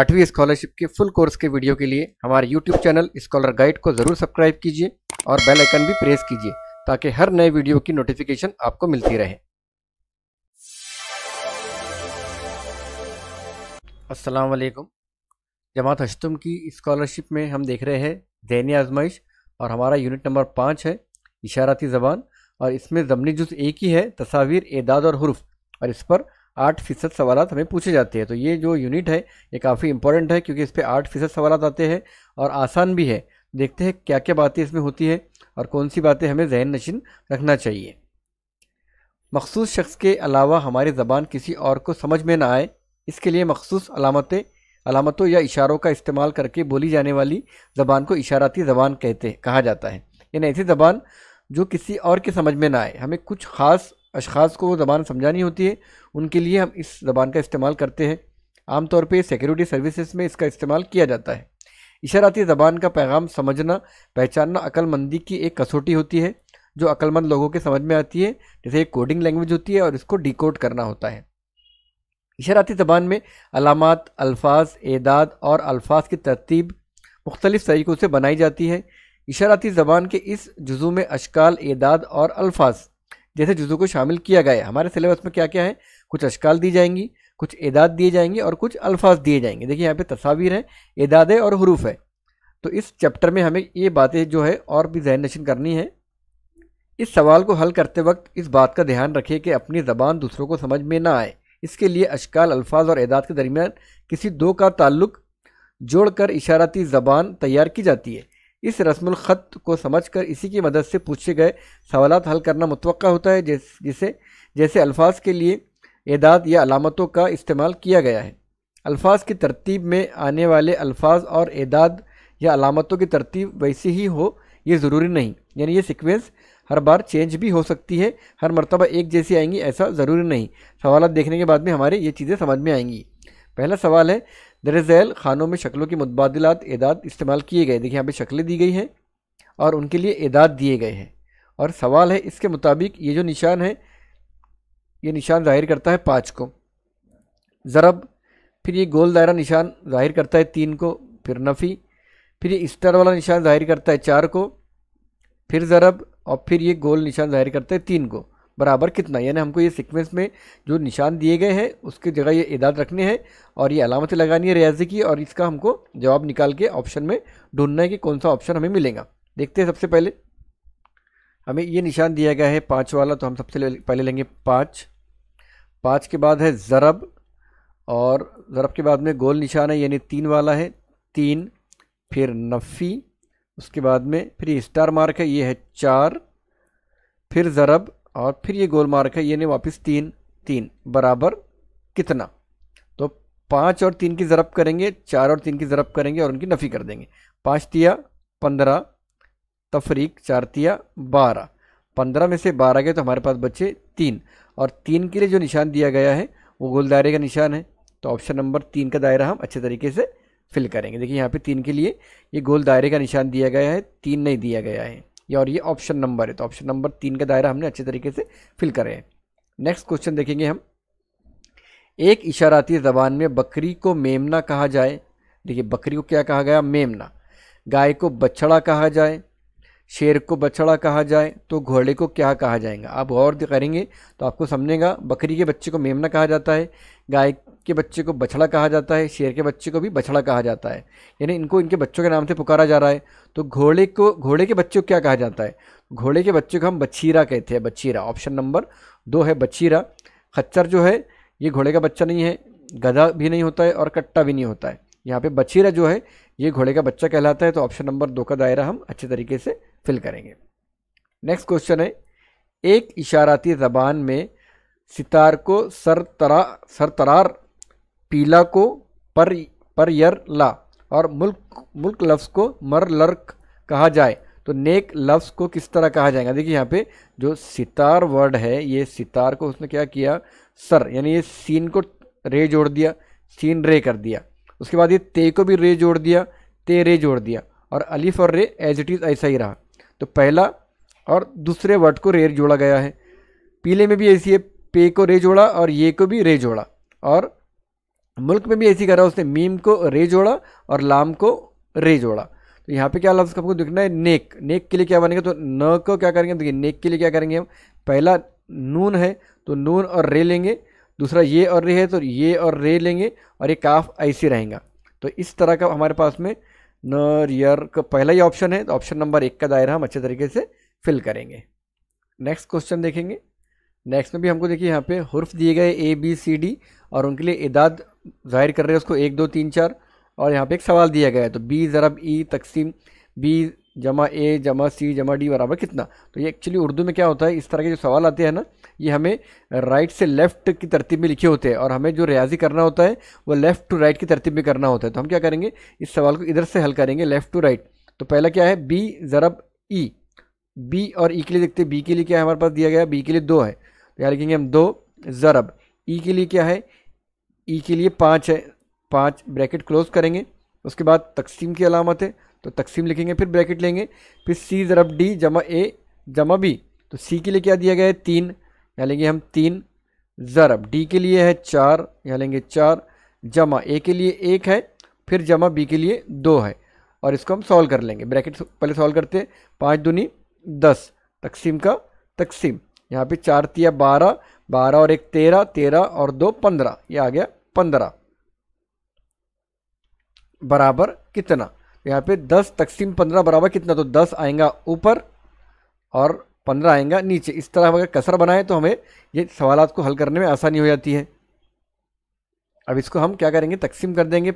आठवीं स्कॉलरशिप के full course के वीडियो के लिए हमारे यूट्यूब चैनल स्कॉलर गाइड को ज़रूर सब्सक्राइब कीजिए और बेल आइकन भी प्रेस कीजिए ताकि हर नए वीडियो की नोटिफिकेशन आपको मिलती रहे अस्सलाम वालेकुम जमात हशतम की स्कॉलरशिप में हम देख रहे हैं जहनी आजमाइश और हमारा यूनिट नंबर पाँच है इशाराती ज़बान और इसमें ज़मनी जुज़ एक ही है तस्वीर एदाद और हरूफ और इस पर आठ फीसद सवाल हमें पूछे जाते हैं तो ये जो यूनिट है ये काफ़ी इंपॉर्टेंट है क्योंकि इस पर आठ फीसद सवाल आते हैं और आसान भी है देखते हैं क्या क्या बातें इसमें होती है और कौन सी बातें हमें जहन नशीन रखना चाहिए मखसूस शख्स के अलावा हमारी ज़बान किसी और को समझ में ना आए इसके लिए मखसूस अलामतें अलामतों या इशारों का इस्तेमाल करके बोली जाने वाली ज़बान को इशाराती ज़बान कहते कहा जाता है यानी ऐसी ज़बान जो किसी और के समझ में ना आए हमें कुछ ख़ास अशास को वो ज़बान समझानी होती है उनके लिए हम इस ज़बान का इस्तेमाल करते हैं आमतौर पर सिक्योरिटी सर्विसेज में इसका इस्तेमाल किया जाता है इशाराती ज़बान का पैगाम समझना पहचानना अक्लमंदी की एक कसौटी होती है जो अक्लमंद लोगों के समझ में आती है जैसे एक कोडिंग लैंग्वेज होती है और इसको डिकोड करना होता है इशाराती ज़बान में अलामत अल्फाज एदाद और अल्फाज की तरतीब मुख्तलिफ़ तरीक़ों से बनाई जाती है इशाराती ज़बान के इस जुजू में अशकाल एदाद और अल्फाज जैसे जुज़ों को शामिल किया गया है हमारे सिलेबस में क्या क्या है कुछ अशकाल दी जाएंगी कुछ एदाद दिए जाएंगे और कुछ अल्फाज दिए जाएंगे देखिए यहाँ पे तस्वीर है एदाद है और हरूफ है तो इस चैप्टर में हमें ये बातें जो है और भी जहन नशीन करनी है इस सवाल को हल करते वक्त इस बात का ध्यान रखें कि अपनी ज़बान दूसरों को समझ में ना आए इसके लिए अशकाल अल्फाज और एदाद के दरमियान किसी दो का ताल्लुक जोड़कर इशाराती ज़बान तैयार की जाती है इस रस्म ख़त को समझकर इसी की मदद से पूछे गए सवाल हल करना मुतव होता है जिस जिसे जैसे अल्फाज के लिए एदाद या अलामतों का इस्तेमाल किया गया है अल्फाज की तरतीब में आने वाले अल्फाज और एदाद या अलामतों की तरतीब वैसी ही हो ये ज़रूरी नहीं यानी ये सिक्वेंस हर बार चेंज भी हो सकती है हर मरतबा एक जैसी आएंगी ऐसा ज़रूरी नहीं सवाल देखने के बाद में हमारे ये चीज़ें समझ में आएंगी पहला सवाल है दरअसल खानों में शक्लों के मुतबादलात एदाद इस्तेमाल किए गए देखिए यहाँ पे शक्लें दी गई हैं और उनके लिए एदाद दिए गए हैं और सवाल है इसके मुताबिक ये जो निशान है ये निशान ज़ाहिर करता है पाँच को ज़रब फिर ये गोल दायरा निशान ज़ाहिर करता है तीन को फिर नफ़ी फिर ये स्टार वाला निशान ज़ाहिर करता है चार को फिर ज़रब और फिर ये गोल निशान ज़ाहिर करता है तीन को बराबर कितना यानी हमको ये सीक्वेंस में जो निशान दिए गए हैं उसकी जगह ये इदाद रखने हैं और ये अलामतें लगानी है रियाजी की और इसका हमको जवाब निकाल के ऑप्शन में ढूंढना है कि कौन सा ऑप्शन हमें मिलेगा देखते हैं सबसे पहले हमें ये निशान दिया गया है पाँच वाला तो हम सबसे पहले लेंगे पाँच पाँच के बाद है ज़रब और ज़रब के बाद में गोल निशान है यानी तीन वाला है तीन फिर नफ़ी उसके बाद में फिर ये स्टार मार्क है ये है चार फिर ज़रब और फिर ये गोल मार्क है यानी वापस तीन तीन बराबर कितना तो पाँच और तीन की ज़रब करेंगे चार और तीन की ज़रब करेंगे और उनकी नफ़ी कर देंगे पाँच तिया पंद्रह तफरीक चार तिया बारह पंद्रह में से बारह गए तो हमारे पास बचे तीन और तीन के लिए जो निशान दिया गया है वो गोल दायरे का निशान है तो ऑप्शन नंबर तीन का दायरा हम अच्छे तरीके से फिल करेंगे देखिए यहाँ पे तीन के लिए ये गोल दायरे का निशान दिया गया है तीन नहीं दिया गया है या और ये ऑप्शन नंबर है तो ऑप्शन नंबर तीन का दायरा हमने अच्छे तरीके से फिल करे हैं नेक्स्ट क्वेश्चन देखेंगे हम एक इशाराती ज़बान में बकरी को मेमना कहा जाए देखिए बकरी को क्या कहा गया मेमना गाय को बछड़ा कहा जाए शेर को बछड़ा कहा जाए तो घोड़े को क्या कहा जाएगा आप गौर करेंगे तो आपको समझेगा बकरी के बच्चे को मेमना कहा जाता है गाय के बच्चे को बछड़ा कहा जाता है शेर के बच्चे को भी बछड़ा कहा जाता है यानी इनको इनके बच्चों के नाम से पुकारा जा रहा है तो घोड़े को घोड़े के बच्चे को क्या कहा जाता है घोड़े के बच्चे को हम बछीरा कहते हैं बछीरा ऑप्शन नंबर दो है बछीरा खच्चर जो है ये घोड़े का बच्चा नहीं है गधा भी नहीं होता है और कट्टा भी नहीं होता है यहाँ पे बछीरा जो है ये घोड़े का बच्चा कहलाता है तो ऑप्शन नंबर दो का दायरा हम अच्छे तरीके से फिल करेंगे नेक्स्ट क्वेश्चन है एक इशाराती ज़बान में सितार को सर तरा सर तरार पीला को पर पर यर ला और मुल्क मुल्क लफ्ज़ को मर लर्क कहा जाए तो नेक लफ्ज़ को किस तरह कहा जाएगा देखिए यहाँ पे जो सितार वर्ड है ये सितार को उसने क्या किया सर यानी ये सीन को रे जोड़ दिया सीन रे कर दिया उसके बाद ये ते को भी रे जोड़ दिया ते रे जोड़ दिया और अलिफ और रे एज इट इज़ ऐसा ही रहा तो पहला और दूसरे वर्ड को रे जोड़ा गया है पीले में भी ऐसी है पे को रे जोड़ा और ये को भी रे जोड़ा और मुल्क में भी ऐसी करा उसने मीम को रे जोड़ा और लाम को रे जोड़ा तो यहाँ पे क्या लफ्ज़ आपको दिखना है नेक नेक के लिए क्या बनेगा तो न को क्या करेंगे देखिए नेक के लिए क्या करेंगे हम पहला नून है तो नून और रे लेंगे दूसरा ये और रे है तो ये और रे लेंगे और ये काफ ऐसे रहेगा तो इस तरह का हमारे पास में न यर का पहला ही ऑप्शन है तो ऑप्शन नंबर एक का दायरा हम अच्छे तरीके से फिल करेंगे नेक्स्ट क्वेश्चन देखेंगे नेक्स्ट में भी हमको देखिए यहाँ पे हर्फ दिए गए ए बी सी डी और उनके लिए इदाद जाहिर कर रहे हैं उसको एक दो तीन चार और यहाँ पे एक सवाल दिया गया है तो बी ज़रब ई e, तकसीम बी जमा ए जमा सी जमा डी बराबर कितना तो ये एक्चुअली उर्दू में क्या होता है इस तरह के जो सवाल आते हैं ना ये हमें राइट से लेफ्ट की तरतीब में लिखे होते हैं और हमें जो रियाजी करना होता है वो लेफ्ट टू राइट की तरतीब में करना होता है तो हम क्या करेंगे इस सवाल को इधर से हल करेंगे लेफ्ट टू राइट तो पहला क्या है बी ज़रब ई e। बी और ई e के लिए देखते हैं बी के लिए क्या है हमारे पास दिया गया बी के लिए दो है यहाँ लिखेंगे हम दो ज़रब ई e के लिए क्या है ई e के लिए पाँच है पाँच ब्रैकेट क्लोज करेंगे उसके बाद तकसीम की अलामत है तो तकसीम लिखेंगे फिर ब्रैकेट लेंगे फिर सी ज़रब डी जमा ए जमा बी तो सी के लिए क्या दिया गया है तीन यहाँ लेंगे हम तीन ज़रब डी के लिए है चार यहाँ लेंगे चार जमा ए के लिए एक है फिर जमा बी के लिए दो है और इसको हम सॉल्व कर लेंगे ब्रैकेट पहले सॉल्व करते हैं पाँच दूनी दस तकसीम का तकसीम यहाँ पे चार तिया बारह बारह और एक तेरह तेरह और दो पंद्रह ये आ गया पंद्रह बराबर कितना यहाँ पे दस तकसीम पंद्रह बराबर कितना तो दस आएगा ऊपर और पंद्रह आएगा नीचे इस तरह अगर कसर बनाए तो हमें ये सवाल को हल करने में आसानी हो जाती है अब इसको हम क्या करेंगे तकसीम कर देंगे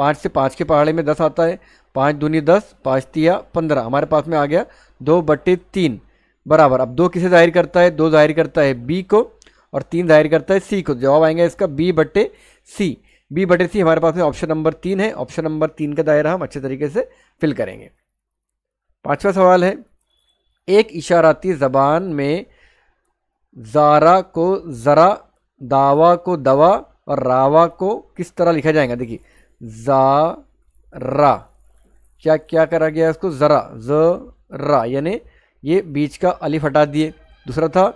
पाँच से पाँच के पहाड़े में दस आता है पाँच दूनी दस पाँच तिया पंद्रह हमारे पास में आ गया दो बटे तीन बराबर अब दो किसे जाहिर करता है दो जाहिर करता है बी को और तीन जाहिर करता है सी को जवाब आएगा इसका बी बटे सी बी बटे सी हमारे पास में ऑप्शन नंबर तीन है ऑप्शन नंबर तीन का दायरा हम अच्छे तरीके से फिल करेंगे पांचवा सवाल है एक इशाराती ज़बान में ज़ारा को ज़रा दावा को दवा और रावा को किस तरह लिखा जाएगा देखिए ज़ारा क्या क्या करा गया इसको ज़रा ज़रा यानी ये बीच का अलिफ हटा दिए दूसरा था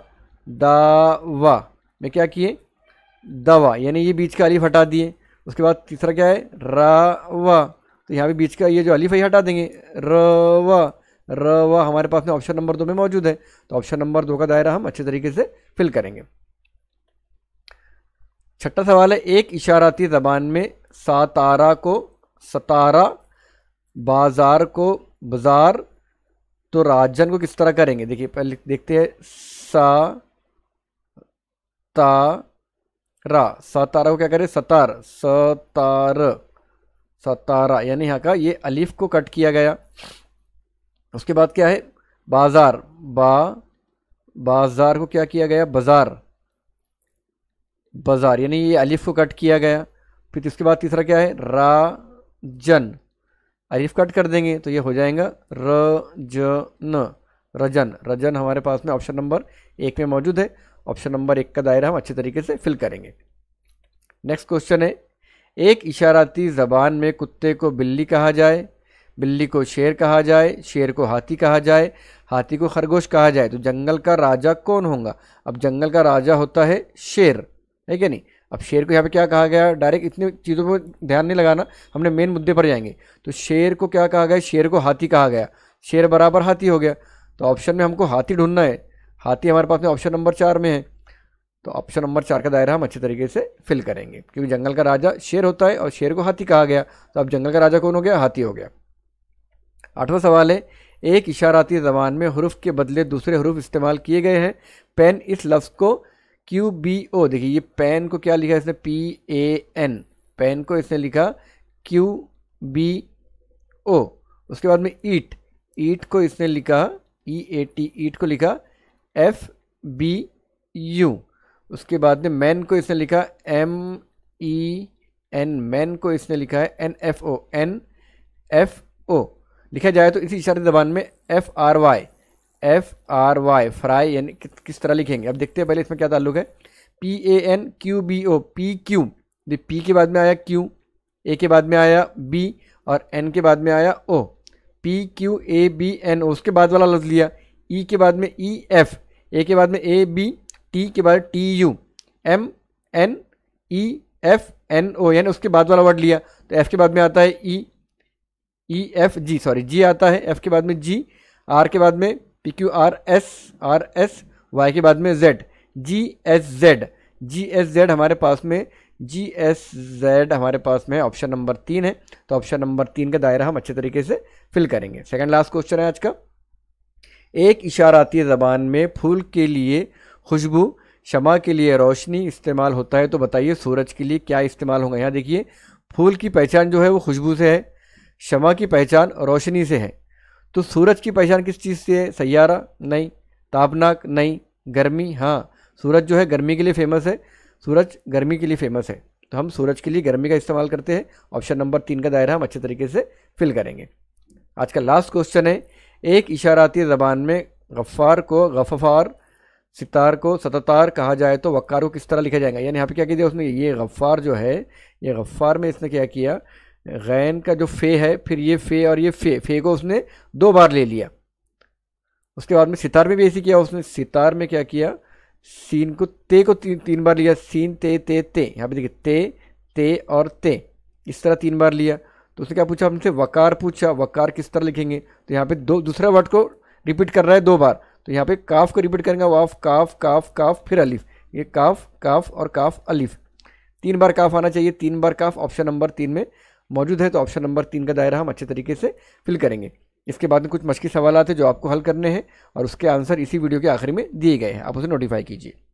दावा में क्या किए दवा यानी ये बीच का अलिफ हटा दिए उसके बाद तीसरा क्या है रावा तो यहाँ भी बीच का ये जो अलिफ है हटा देंगे रवा रवा हमारे पास में ऑप्शन नंबर दो में मौजूद है तो ऑप्शन नंबर दो का दायरा हम अच्छे तरीके से फिल करेंगे छठा सवाल है एक इशाराती ज़बान में सातारा को सतारा बाजार को बाजार तो राजन को किस तरह करेंगे देखिए पहले देखते हैं सा ता रा सतारा को क्या करें सतार सतार सतारा यानी यहाँ का ये अलीफ को कट किया गया उसके बाद क्या है बाजार बा बाजार को क्या किया गया बाजार बाजार यानी ये अलिफ को कट किया गया फिर इसके बाद तीसरा क्या है राजन अरिफ कट कर देंगे तो ये हो जाएगा र ज न रजन रजन हमारे पास में ऑप्शन नंबर एक में मौजूद है ऑप्शन नंबर एक का दायरा हम अच्छे तरीके से फिल करेंगे नेक्स्ट क्वेश्चन है एक इशाराती ज़बान में कुत्ते को बिल्ली कहा जाए बिल्ली को शेर कहा जाए शेर को हाथी कहा जाए हाथी को खरगोश कहा जाए तो जंगल का राजा कौन होगा अब जंगल का राजा होता है शेर है क्या नहीं अब शेयर को यहाँ पे क्या कहा गया डायरेक्ट इतनी चीज़ों पर ध्यान नहीं लगाना हमने मेन मुद्दे पर जाएंगे तो शेर को क्या कहा गया शेर को हाथी कहा गया शेर बराबर हाथी हो गया तो ऑप्शन में हमको हाथी ढूंढना है हाथी हमारे पास में ऑप्शन नंबर चार में है तो ऑप्शन नंबर चार का दायरा हम अच्छे तरीके से फिल करेंगे क्योंकि जंगल का राजा शेर होता है और शेर को हाथी कहा गया तो अब जंगल का राजा कौन हो गया हाथी हो गया आठवां सवाल है एक इशाराती जबान में हरूफ के बदले दूसरे हरूफ इस्तेमाल किए गए हैं पेन इस लफ्ज़ को क्यू बी ओ देखिए ये पेन को क्या लिखा है इसने पी ए एन पेन को इसने लिखा क्यू बी ओ उसके बाद में ईट ईट को इसने लिखा ई ए टी ईट को लिखा एफ बी यू उसके बाद में मैन को इसने लिखा एम ई एन मैन को इसने लिखा है N F O N F O लिखा जाए तो इसी इशारे जबान में F R Y F R Y fry यानी किस तरह लिखेंगे अब देखते हैं पहले इसमें क्या ताल्लुक है P A N Q B O P Q ये पी के बाद में आया क्यू ए के बाद में आया बी और एन के बाद में आया O P Q A B N O उसके बाद वाला लफ्ज़ लिया ई e के बाद में ई एफ ए के बाद में ए बी टी के बाद T U M N E F N O N उसके बाद वाला वर्ड लिया तो एफ के बाद में आता है ई ई एफ जी सॉरी जी आता है एफ के बाद में जी आर के बाद में P Q R S R S Y के बाद में Z G S Z G S Z हमारे पास में जी एस जेड हमारे पास में ऑप्शन नंबर तीन है तो ऑप्शन नंबर तीन का दायरा हम अच्छे तरीके से फिल करेंगे सेकंड लास्ट क्वेश्चन है आज का एक इशाराती ज़बान में फूल के लिए खुशबू शमा के लिए रोशनी इस्तेमाल होता है तो बताइए सूरज के लिए क्या इस्तेमाल होगा यहाँ देखिए फूल की पहचान जो है वो खुशबू से है शमा की पहचान रोशनी से है तो सूरज की पहचान किस चीज़ से है सैारा नहीं तापनाक नहीं गर्मी हाँ सूरज जो है गर्मी के लिए फेमस है सूरज गर्मी के लिए फेमस है तो हम सूरज के लिए गर्मी का इस्तेमाल करते हैं ऑप्शन नंबर तीन का दायरा हम अच्छे तरीके से फिल करेंगे आज का लास्ट क्वेश्चन है एक इशाराती ज़बान में गफ़ार को गफ़ार सितार को सततार कहा जाए तो वक्कार को किस तरह लिखा जाएगा यानी यहाँ पे क्या किया उसने ये गफ़ार जो है ये गफ़ार में इसने क्या किया गैन का जो फे है फिर ये फे और ये फे फे को उसने दो बार ले लिया उसके बाद में सितार में भी ऐसी किया उसने सितार में क्या किया सीन को ते को ती, तीन बार लिया सीन ते ते ते यहाँ पे देखिए ते ते और ते इस तरह तीन बार लिया तो उसने क्या पूछा हमसे वकार पूछा वकार किस तरह लिखेंगे तो यहाँ पे दो दूसरा वर्ड को रिपीट कर रहा है दो बार तो यहाँ पे काफ को रिपीट करेंगे वाफ काफ काफ काफ फिर अलिफ ये काफ काफ और काफ अलिफ तीन बार काफ आना चाहिए तीन बार काफ ऑप्शन नंबर तीन में मौजूद है तो ऑप्शन नंबर तीन का दायरा हम अच्छे तरीके से फिल करेंगे इसके बाद में कुछ मुश्किल सवाल हैं जो आपको हल करने हैं और उसके आंसर इसी वीडियो के आखिर में दिए गए हैं आप उसे नोटिफाई कीजिए